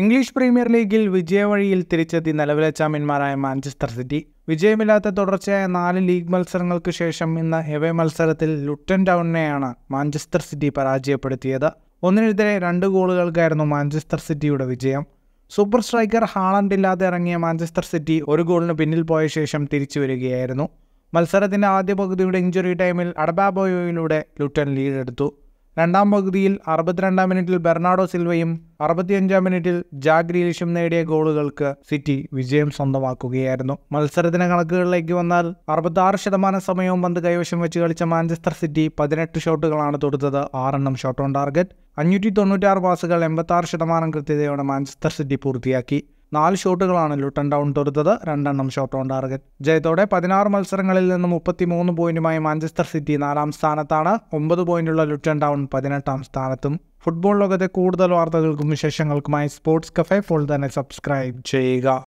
English premier ലീഗിൽ വിജയവഴിയിൽ തിരിച്ചെത്തി നിലവിലെ ചാമ്പ്യന്മാരായ മാഞ്ചസ്റ്റർ സിറ്റി വിജയമില്ലാത്ത തുടർച്ചയായ നാല് ലീഗ് മത്സരങ്ങൾക്ക് ശേഷം ഇന്ന് ഹെവേ മത്സരത്തിൽ ലുട്ടൻ ടൗണിനെയാണ് മാഞ്ചസ്റ്റർ സിറ്റി പരാജയപ്പെടുത്തിയത് ഒന്നിനെതിരെ രണ്ട് ഗോളുകൾക്കായിരുന്നു മാഞ്ചസ്റ്റർ സിറ്റിയുടെ വിജയം സൂപ്പർ സ്ട്രൈക്കർ ഹാളണ്ട് ഇല്ലാതെ ഇറങ്ങിയ മാഞ്ചസ്റ്റർ സിറ്റി ഒരു ഗോളിന് പിന്നിൽ പോയ ശേഷം തിരിച്ചു വരികയായിരുന്നു മത്സരത്തിൻ്റെ ആദ്യ പകുതിയുടെ ഇഞ്ചുറി ടൈമിൽ അടബാബോയോയിലൂടെ ലുട്ടൻ ലീഡെടുത്തു രണ്ടാം പകുതിയിൽ അറുപത്തിരണ്ടാം മിനിറ്റിൽ ബെർണാഡോ സിൽവയും അറുപത്തിയഞ്ചാം മിനിറ്റിൽ ജാഗ് ഗ്രീലിഷും നേടിയ ഗോളുകൾക്ക് സിറ്റി വിജയം സ്വന്തമാക്കുകയായിരുന്നു മത്സരത്തിന് കണക്കുകളിലേക്ക് വന്നാൽ അറുപത്തി ശതമാനം സമയവും പന്ത് കൈവശം വെച്ച് കളിച്ച മാഞ്ചസ്റ്റർ സിറ്റി പതിനെട്ട് ഷോട്ടുകളാണ് തൊടുത്തത് ആറെണ്ണം ഷോട്ട് ഓൺ ടാർഗറ്റ് അഞ്ഞൂറ്റി തൊണ്ണൂറ്റാറ് പാസുകൾ എൺപത്തി ശതമാനം കൃത്യതയോടെ മാഞ്ചസ്റ്റർ സിറ്റി പൂർത്തിയാക്കി നാല് ഷോട്ടുകളാണല്ലോ ടെൻ ഡൗൺ തൊടുത്തത് രണ്ടെണ്ണം ഷോട്ട് ഓൺ ടാർഗറ്റ് ജയത്തോടെ പതിനാറ് മത്സരങ്ങളിൽ നിന്ന് മൂന്ന് പോയിന്റുമായി മാഞ്ചസ്റ്റർ സിറ്റി നാലാം സ്ഥാനത്താണ് ഒമ്പത് പോയിന്റുള്ള ലുട്ടൻ ഡൗൺ പതിനെട്ടാം സ്ഥാനത്തും ഫുട്ബോൾ ലോകത്തെ കൂടുതൽ വാർത്തകൾക്കും വിശേഷങ്ങൾക്കുമായി സ്പോർട്സ് കഫേ ഫോൾ തന്നെ സബ്സ്ക്രൈബ് ചെയ്യുക